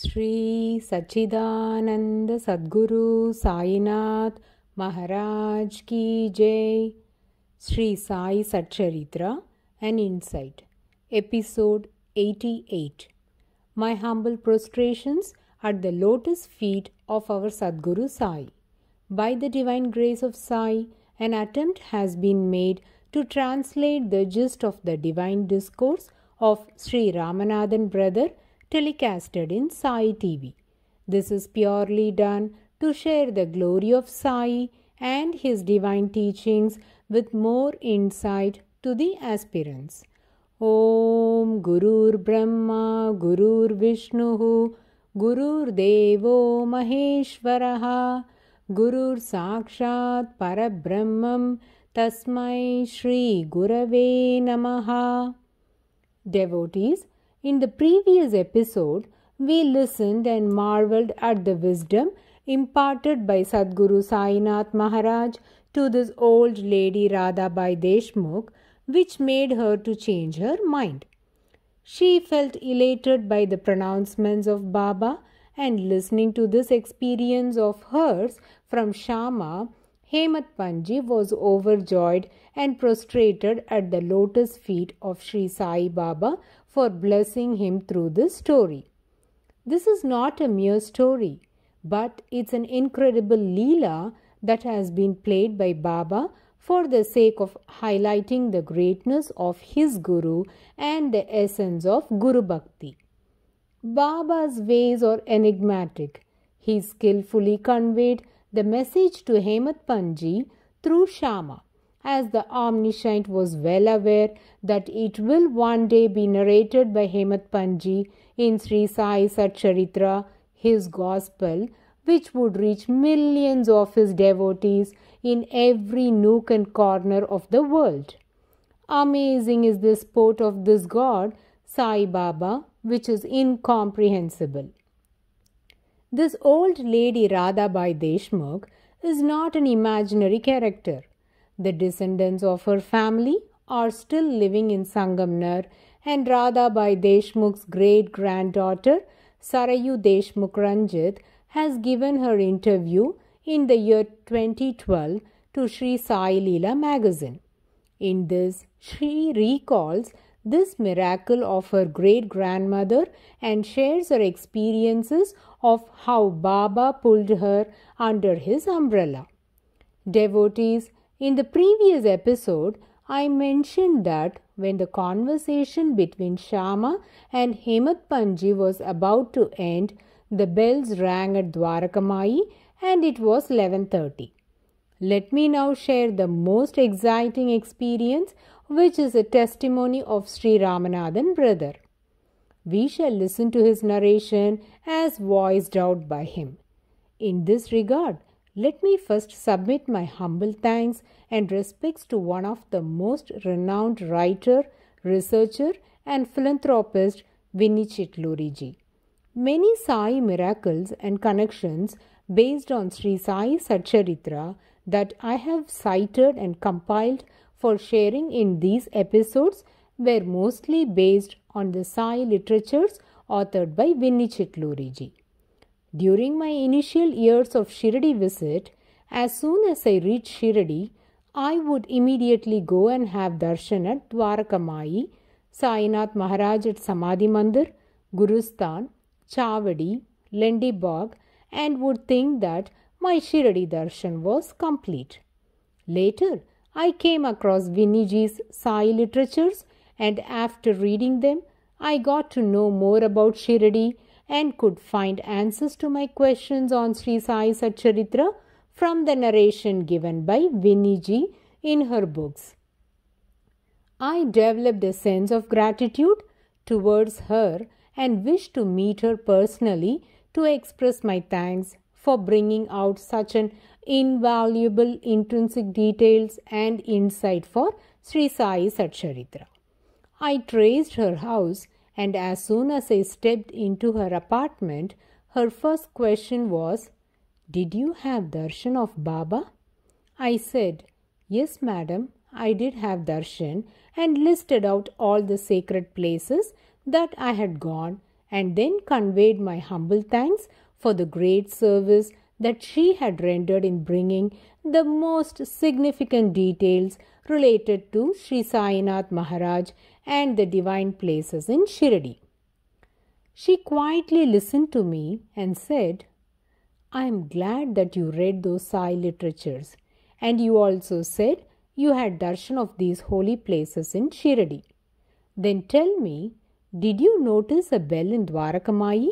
Shri Sachidananda Sadguru Sainath Maharaj Maharaj Jai Shri Sai Satcharitra and insight episode eighty eight my humble prostrations at the lotus feet of our Sadguru Sai By the divine grace of Sai, an attempt has been made to translate the gist of the divine discourse of Sri Ramanathan brother telecasted in Sai TV. This is purely done to share the glory of Sai and his divine teachings with more insight to the aspirants. Om Gurur Brahma Gurur Vishnu Gurur Devo Maheshwaraha गुरुर् Sakshat परब्रह्मं Tasmay Shri Gurave Namaha, Devotees, in the previous episode, we listened and marveled at the wisdom imparted by Sadguru Sainath Maharaj to this old lady Radha Bai Deshmukh, which made her to change her mind. She felt elated by the pronouncements of Baba and listening to this experience of hers from Shama, Hemath Panji was overjoyed and prostrated at the lotus feet of Sri Sai Baba for blessing him through this story. This is not a mere story, but it's an incredible Leela that has been played by Baba for the sake of highlighting the greatness of his Guru and the essence of Guru Bhakti. Baba's ways are enigmatic. He skillfully conveyed the message to Hemant Panji through Shama as the omniscient was well aware that it will one day be narrated by Hemat Panji in Sri Sai Satcharitra, his gospel, which would reach millions of his devotees in every nook and corner of the world. Amazing is the sport of this God, Sai Baba, which is incomprehensible. This old lady Radha Bai Deshmukh is not an imaginary character. The descendants of her family are still living in Sangamnar and Radha Bai Deshmukh's great granddaughter Sarayu Deshmukh Ranjit has given her interview in the year 2012 to Sri Sai Leela magazine. In this, she recalls this miracle of her great grandmother and shares her experiences of how Baba pulled her under his umbrella. Devotees in the previous episode, I mentioned that when the conversation between Shama and Hemath Panji was about to end, the bells rang at Dwarakamayi and it was 11:30. Let me now share the most exciting experience which is a testimony of Sri Ramanathan brother. We shall listen to his narration as voiced out by him. In this regard, let me first submit my humble thanks and respects to one of the most renowned writer, researcher, and philanthropist, Vinichet Loriji. Many Sai miracles and connections based on Sri Sai Satcharitra that I have cited and compiled for sharing in these episodes were mostly based on the Sai literatures authored by Vinichet Loriji. During my initial years of Shirdi visit, as soon as I reached Shirdi, I would immediately go and have darshan at Dwarkamai, Sainath Maharaj at Samadhi Mandir, Gurustan, Chavadi, Lendi Bog, and would think that my Shirdi darshan was complete. Later, I came across Viniji's Sai literatures, and after reading them, I got to know more about Shirdi and could find answers to my questions on Sri Sai Satcharitra from the narration given by Viniji in her books. I developed a sense of gratitude towards her and wished to meet her personally to express my thanks for bringing out such an invaluable intrinsic details and insight for Sri Sai Satcharitra. I traced her house and as soon as I stepped into her apartment, her first question was, Did you have darshan of Baba? I said, Yes, madam, I did have darshan, and listed out all the sacred places that I had gone, and then conveyed my humble thanks for the great service that she had rendered in bringing the most significant details related to Sri Sainath Maharaj and the divine places in Shirdi. She quietly listened to me and said, I am glad that you read those Sai literatures and you also said you had darshan of these holy places in Shirdi. Then tell me, did you notice a bell in Dwarkamai?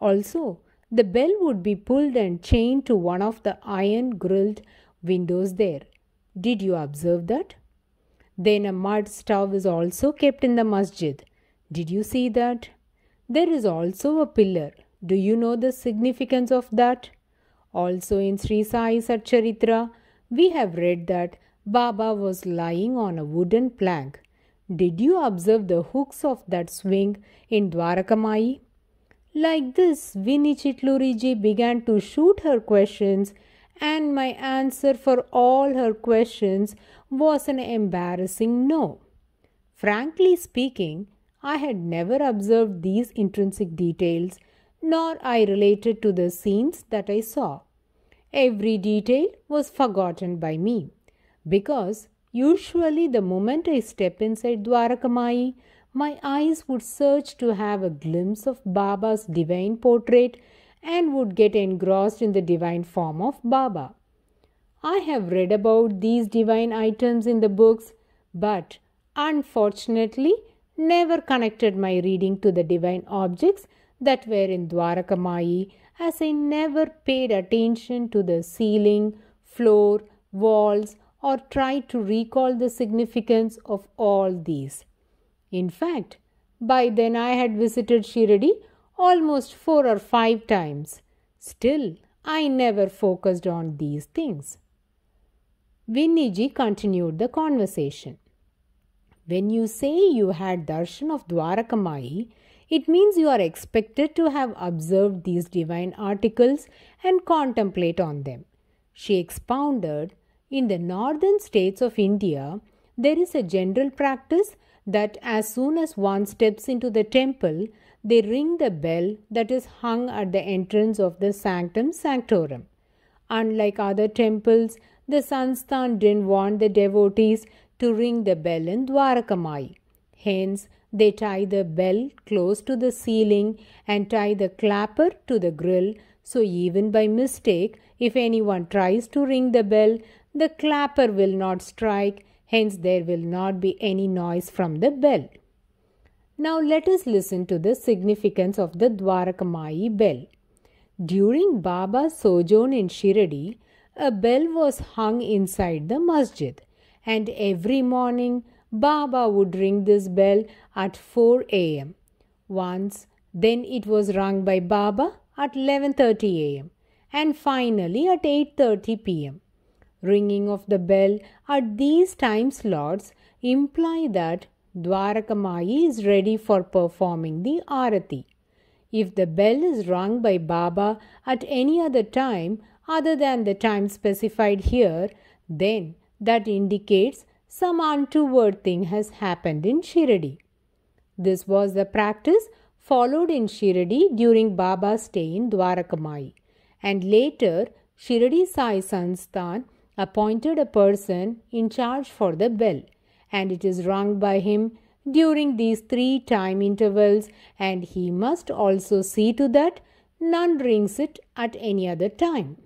Also, the bell would be pulled and chained to one of the iron grilled windows there. Did you observe that? Then a mud stove is also kept in the masjid. Did you see that? There is also a pillar. Do you know the significance of that? Also in Sri Sai Satcharitra, we have read that Baba was lying on a wooden plank. Did you observe the hooks of that swing in Dwarakamayi? Like this, Vinichitluriji began to shoot her questions, and my answer for all her questions was an embarrassing no. Frankly speaking, I had never observed these intrinsic details, nor I related to the scenes that I saw. Every detail was forgotten by me, because usually the moment I step inside Dwarakamayi, my eyes would search to have a glimpse of Baba's divine portrait and would get engrossed in the divine form of Baba. I have read about these divine items in the books, but unfortunately never connected my reading to the divine objects that were in Dwarakamayi as I never paid attention to the ceiling, floor, walls, or tried to recall the significance of all these. In fact, by then I had visited Shirdi almost four or five times. Still, I never focused on these things. Viniji continued the conversation. When you say you had darshan of Dwarakamayi, it means you are expected to have observed these divine articles and contemplate on them. She expounded In the northern states of India, there is a general practice that as soon as one steps into the temple, they ring the bell that is hung at the entrance of the sanctum sanctorum. Unlike other temples the Sansthan didn't want the devotees to ring the bell in Dwarakamai. Hence, they tie the bell close to the ceiling and tie the clapper to the grill so even by mistake, if anyone tries to ring the bell, the clapper will not strike, hence, there will not be any noise from the bell. Now, let us listen to the significance of the Dwarakamai bell. During Baba's sojourn in Shirdi, a bell was hung inside the masjid, and every morning Baba would ring this bell at 4 a.m. Once, then it was rung by Baba at 11:30 a.m. and finally at 8:30 p.m. Ringing of the bell at these time slots imply that Dwarakamayi is ready for performing the arati. If the bell is rung by Baba at any other time, other than the time specified here, then that indicates some untoward thing has happened in Shirdi. This was the practice followed in Shirdi during Baba's stay in Dwarkamai, And later, Shirdi Sai Sansthan appointed a person in charge for the bell, and it is rung by him during these three time intervals, and he must also see to that none rings it at any other time.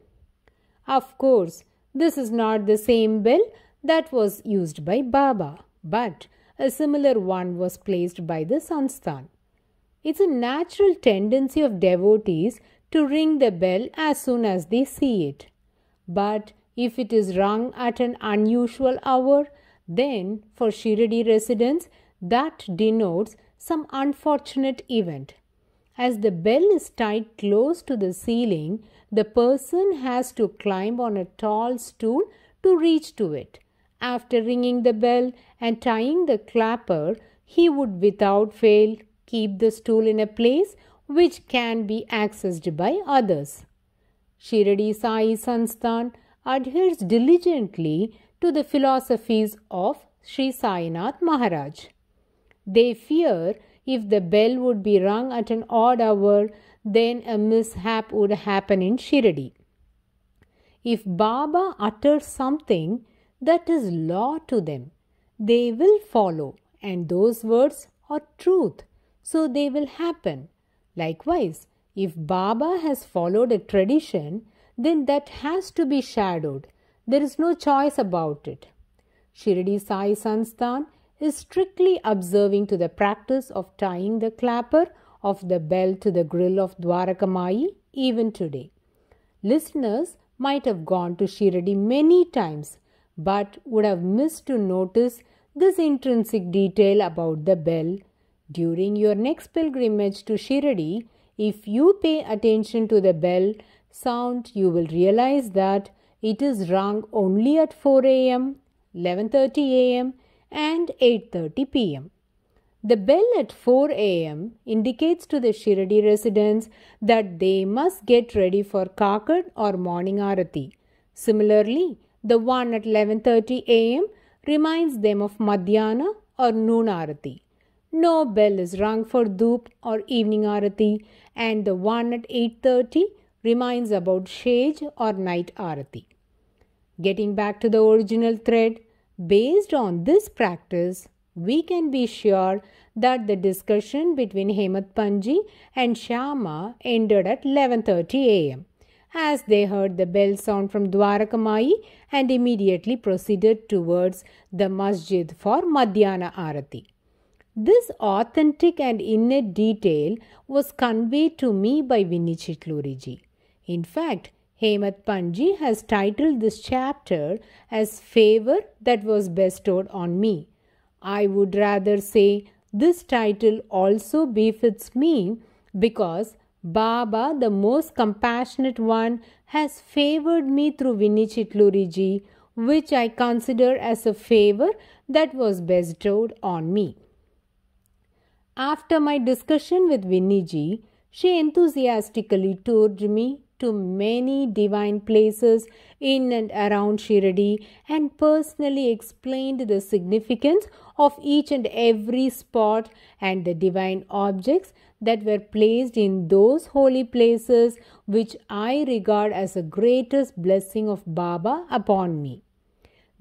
Of course, this is not the same bell that was used by Baba, but a similar one was placed by the Sansthan. It's a natural tendency of devotees to ring the bell as soon as they see it. But if it is rung at an unusual hour, then for Shirdi residents, that denotes some unfortunate event. As the bell is tied close to the ceiling, the person has to climb on a tall stool to reach to it. After ringing the bell and tying the clapper, he would without fail keep the stool in a place which can be accessed by others. Shirdi Sai Sansthan adheres diligently to the philosophies of Sri Sainath Maharaj. They fear if the bell would be rung at an odd hour, then a mishap would happen in Shirdi. If Baba utters something that is law to them, they will follow, and those words are truth, so they will happen. Likewise, if Baba has followed a tradition, then that has to be shadowed. There is no choice about it. Shirdi Sai Sansthan is strictly observing to the practice of tying the clapper of the bell to the grill of Dwarakamayi even today. Listeners might have gone to Shiradi many times but would have missed to notice this intrinsic detail about the bell. During your next pilgrimage to Shiradi, if you pay attention to the bell sound, you will realize that it is rung only at 4 a.m., 11:30 a.m., and 8:30 p.m. The bell at 4 a.m. indicates to the Shirdi residents that they must get ready for Kakad or morning arati. Similarly, the one at 11:30 a.m. reminds them of Madhyana or noon arati. No bell is rung for Dhoop or evening arati, and the one at 8:30 reminds about Shaj or night arati. Getting back to the original thread, Based on this practice, we can be sure that the discussion between Hemath Panji and Shyama ended at 11:30 a.m. as they heard the bell sound from Dwarakamai and immediately proceeded towards the masjid for Madhyana Arati. This authentic and innate detail was conveyed to me by Vinichit Luriji. In fact, Hemath Panji has titled this chapter as Favor That Was Bestowed on Me. I would rather say this title also befits me because Baba, the most compassionate one, has favored me through Vinichitluriji, which I consider as a favor that was bestowed on me. After my discussion with Viniji, she enthusiastically told me to many divine places in and around Shirdi and personally explained the significance of each and every spot and the divine objects that were placed in those holy places which I regard as the greatest blessing of Baba upon me.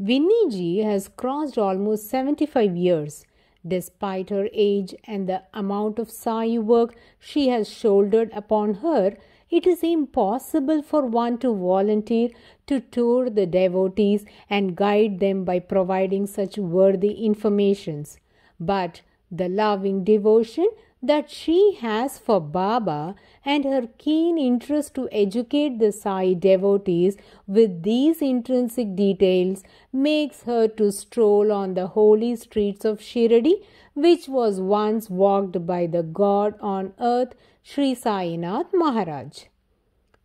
Viniji has crossed almost 75 years. Despite her age and the amount of sai work she has shouldered upon her, it is impossible for one to volunteer to tour the devotees and guide them by providing such worthy informations. But the loving devotion that she has for Baba and her keen interest to educate the Sai devotees with these intrinsic details makes her to stroll on the holy streets of Shirdi, which was once walked by the God on earth Sri Sainath Maharaj.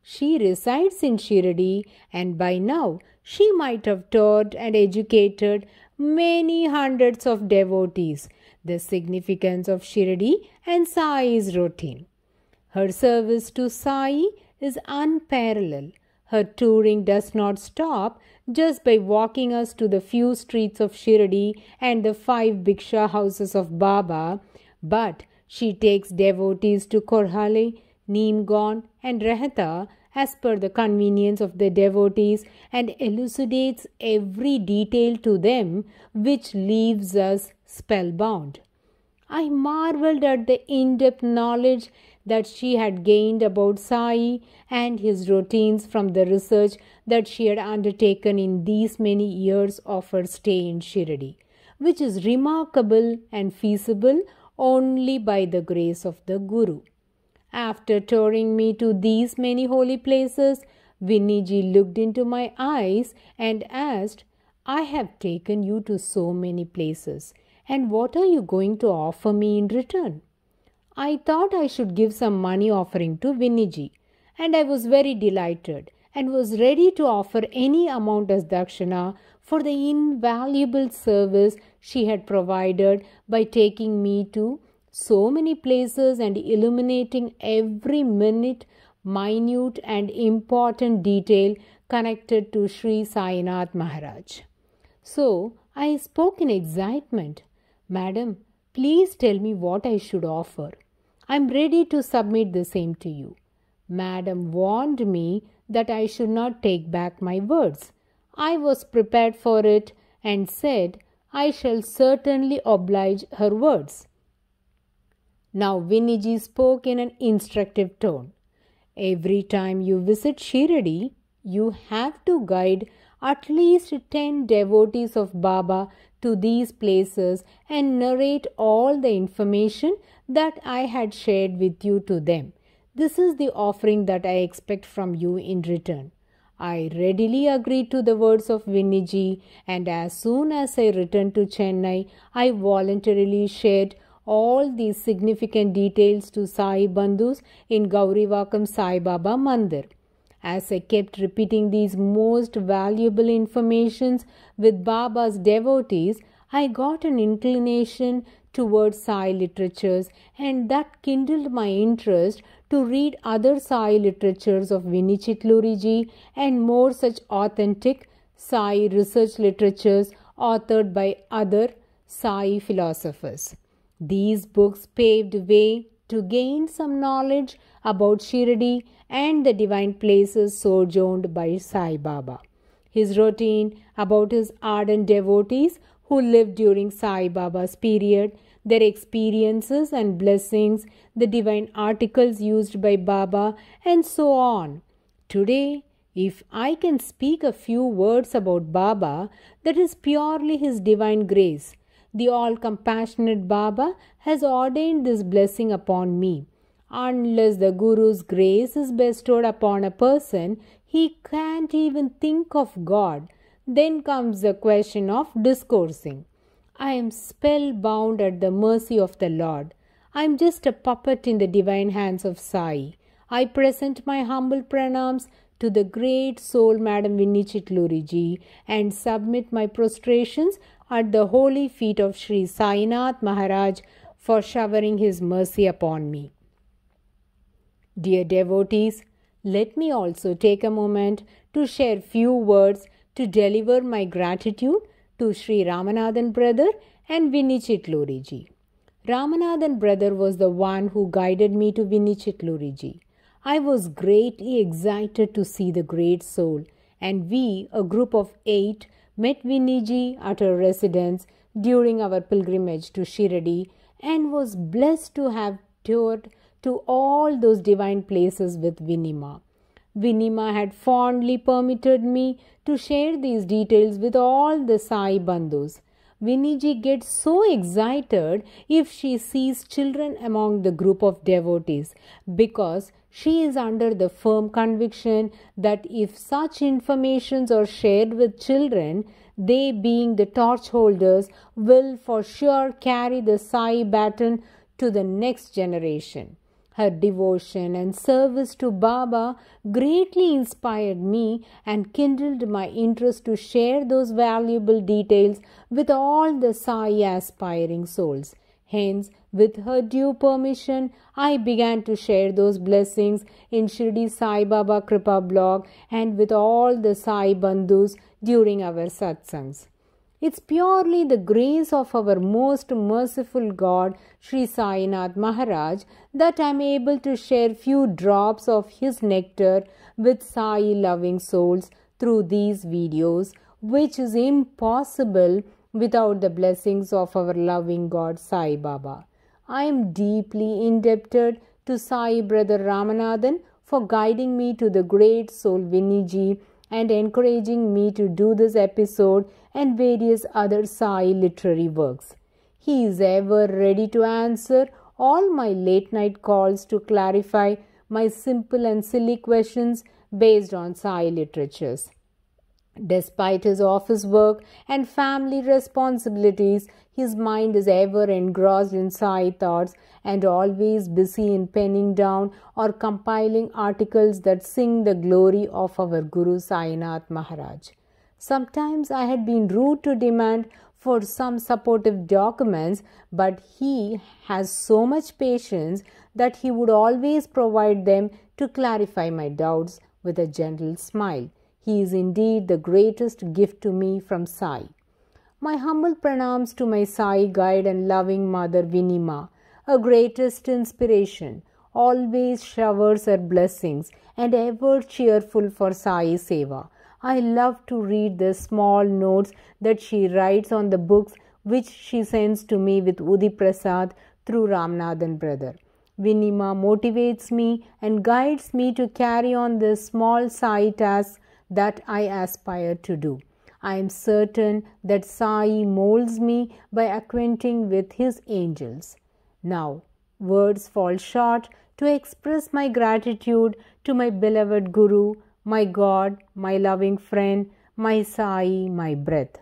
She resides in Shirdi and by now she might have taught and educated many hundreds of devotees the significance of Shirdi and Sai's routine. Her service to Sai is unparalleled. Her touring does not stop just by walking us to the few streets of Shirdi and the five Bhiksha houses of Baba, but she takes devotees to Korhale, Neemgon, and Rehatha as per the convenience of the devotees and elucidates every detail to them, which leaves us spellbound. I marveled at the in depth knowledge that she had gained about Sai and his routines from the research that she had undertaken in these many years of her stay in Shirdi, which is remarkable and feasible only by the grace of the Guru. After touring me to these many holy places, Viniji looked into my eyes and asked, I have taken you to so many places, and what are you going to offer me in return? I thought I should give some money offering to Viniji, and I was very delighted and was ready to offer any amount as dakshina for the invaluable service she had provided by taking me to so many places and illuminating every minute, minute, and important detail connected to Sri Sainath Maharaj. So I spoke in excitement. Madam, please tell me what I should offer. I am ready to submit the same to you. Madam warned me that I should not take back my words I was prepared for it and said, I shall certainly oblige her words. Now Viniji spoke in an instructive tone. Every time you visit Shiradi, you have to guide at least 10 devotees of Baba to these places and narrate all the information that I had shared with you to them. This is the offering that I expect from you in return. I readily agreed to the words of Viniji, and as soon as I returned to Chennai, I voluntarily shared all these significant details to Sai Bandhus in Gaurivakam Sai Baba Mandir. As I kept repeating these most valuable informations with Baba's devotees, I got an inclination towards Sai literatures, and that kindled my interest to read other Sai literatures of Vinichit Luriji and more such authentic Sai research literatures authored by other Sai philosophers. These books paved way to gain some knowledge about Shiradi and the divine places sojourned by Sai Baba. His routine about his ardent devotees who lived during Sai Baba's period, their experiences and blessings, the divine articles used by Baba, and so on. Today, if I can speak a few words about Baba, that is purely His divine grace. The all compassionate Baba has ordained this blessing upon me. Unless the Guru's grace is bestowed upon a person, he can't even think of God then comes the question of discoursing. I am spellbound at the mercy of the Lord. I am just a puppet in the divine hands of Sai. I present my humble pranams to the great soul Madam Vinichit Luriji and submit my prostrations at the holy feet of Sri Sainath Maharaj for showering his mercy upon me. Dear devotees, let me also take a moment to share few words to deliver my gratitude to Sri Ramanathan brother and Vinichit Loriji. Ramanathan brother was the one who guided me to Vinichit Loriji. I was greatly excited to see the great soul, and we, a group of eight, met Viniji at her residence during our pilgrimage to Shiradi and was blessed to have toured to all those divine places with Vinima. Vinima had fondly permitted me to share these details with all the Sai Bandhus. Viniji gets so excited if she sees children among the group of devotees because she is under the firm conviction that if such informations are shared with children, they being the torch holders will for sure carry the Sai baton to the next generation. Her devotion and service to Baba greatly inspired me and kindled my interest to share those valuable details with all the Sai aspiring souls. Hence, with her due permission, I began to share those blessings in Shirdi Sai Baba Kripa blog and with all the Sai Bandhus during our satsangs. It's purely the grace of our most merciful God, Sri Sainath Maharaj, that I am able to share few drops of His nectar with Sai loving souls through these videos, which is impossible without the blessings of our loving God Sai Baba. I am deeply indebted to Sai Brother Ramanathan for guiding me to the great soul Viniji and encouraging me to do this episode and various other Sai literary works. He is ever ready to answer all my late night calls to clarify my simple and silly questions based on Sai literatures. Despite his office work and family responsibilities, his mind is ever engrossed in Sai thoughts and always busy in penning down or compiling articles that sing the glory of our Guru Sainath Maharaj. Sometimes I had been rude to demand for some supportive documents, but he has so much patience that he would always provide them to clarify my doubts with a gentle smile. He is indeed the greatest gift to me from Sai. My humble pranams to my Sai guide and loving mother Vinima, her greatest inspiration, always showers her blessings and ever cheerful for Sai Seva. I love to read the small notes that she writes on the books which she sends to me with Udi Prasad through Ramnathan brother. Vinima motivates me and guides me to carry on the small Sai tasks that I aspire to do. I am certain that Sai molds me by acquainting with his angels. Now, words fall short to express my gratitude to my beloved Guru my God, my loving friend, my Sai, my breath.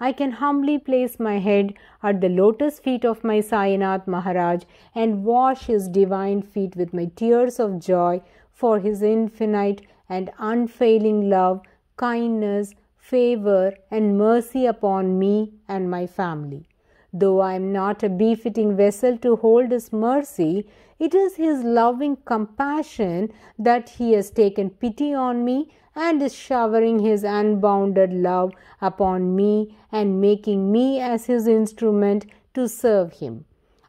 I can humbly place my head at the lotus feet of my Sainath Maharaj and wash his divine feet with my tears of joy for his infinite and unfailing love, kindness, favor, and mercy upon me and my family. Though I am not a befitting vessel to hold his mercy, it is his loving compassion that he has taken pity on me and is showering his unbounded love upon me and making me as his instrument to serve him.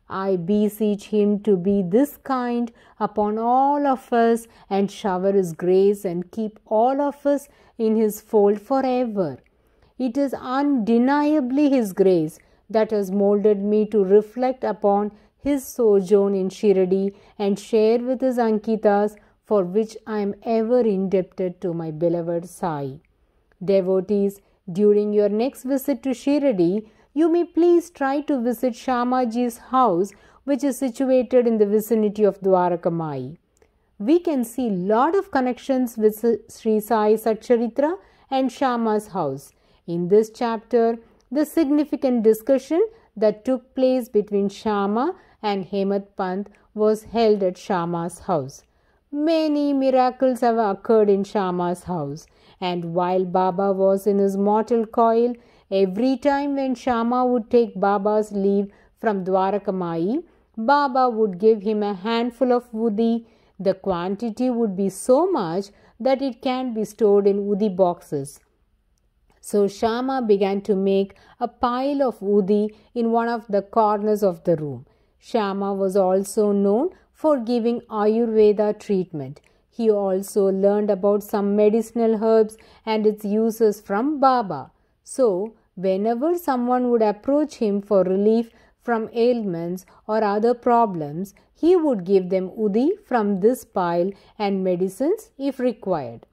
I beseech him to be this kind upon all of us and shower his grace and keep all of us in his fold forever. It is undeniably his grace that has molded me to reflect upon his sojourn in Shiradi and share with his Ankitas, for which I am ever indebted to my beloved Sai. Devotees, during your next visit to Shiradi, you may please try to visit Shamaji's house, which is situated in the vicinity of Dwarakamai. We can see lot of connections with Sri Sai Satcharitra and Shama's house. In this chapter, the significant discussion that took place between Shama and Hemath Pant was held at Shama's house. Many miracles have occurred in Shama's house, and while Baba was in his mortal coil, every time when Shama would take Baba's leave from Dwarakamayi, Baba would give him a handful of woody. The quantity would be so much that it can be stored in woody boxes. So Shama began to make a pile of woody in one of the corners of the room. Shama was also known for giving Ayurveda treatment. He also learned about some medicinal herbs and its uses from Baba. So, whenever someone would approach him for relief from ailments or other problems, he would give them udi from this pile and medicines if required.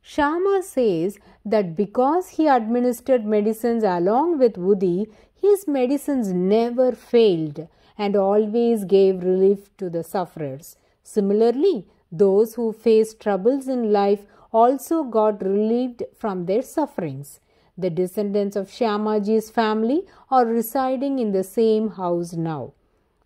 Shama says that because he administered medicines along with Udi, his medicines never failed and always gave relief to the sufferers. Similarly, those who faced troubles in life also got relieved from their sufferings. The descendants of Shyamaji's family are residing in the same house now.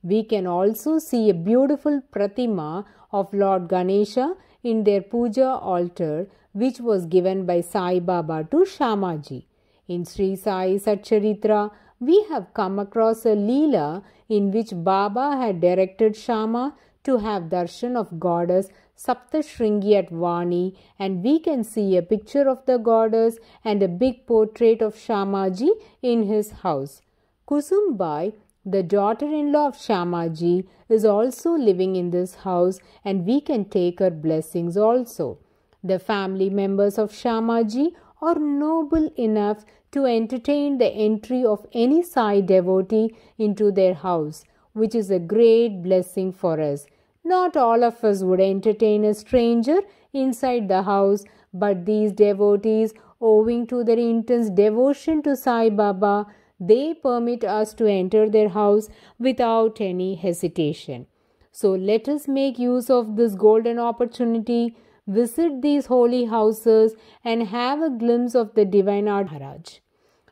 We can also see a beautiful Pratima of Lord Ganesha in their puja altar, which was given by Sai Baba to Shamaji. In Sri Sai Satcharitra, we have come across a Leela in which Baba had directed Shama to have darshan of goddess Saptashringi at Vani and we can see a picture of the goddess and a big portrait of Shamaji in his house. Kusumbai, the daughter-in-law of Shamaji, is also living in this house and we can take her blessings also. The family members of Shamaji are noble enough to entertain the entry of any Sai devotee into their house, which is a great blessing for us. Not all of us would entertain a stranger inside the house, but these devotees, owing to their intense devotion to Sai Baba, they permit us to enter their house without any hesitation. So let us make use of this golden opportunity visit these holy houses and have a glimpse of the divine Art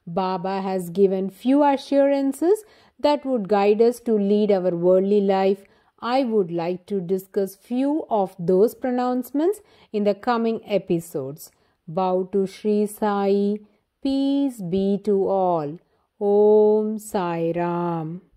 Baba has given few assurances that would guide us to lead our worldly life. I would like to discuss few of those pronouncements in the coming episodes. Bow to Sri Sai. Peace be to all. Om Sai Ram.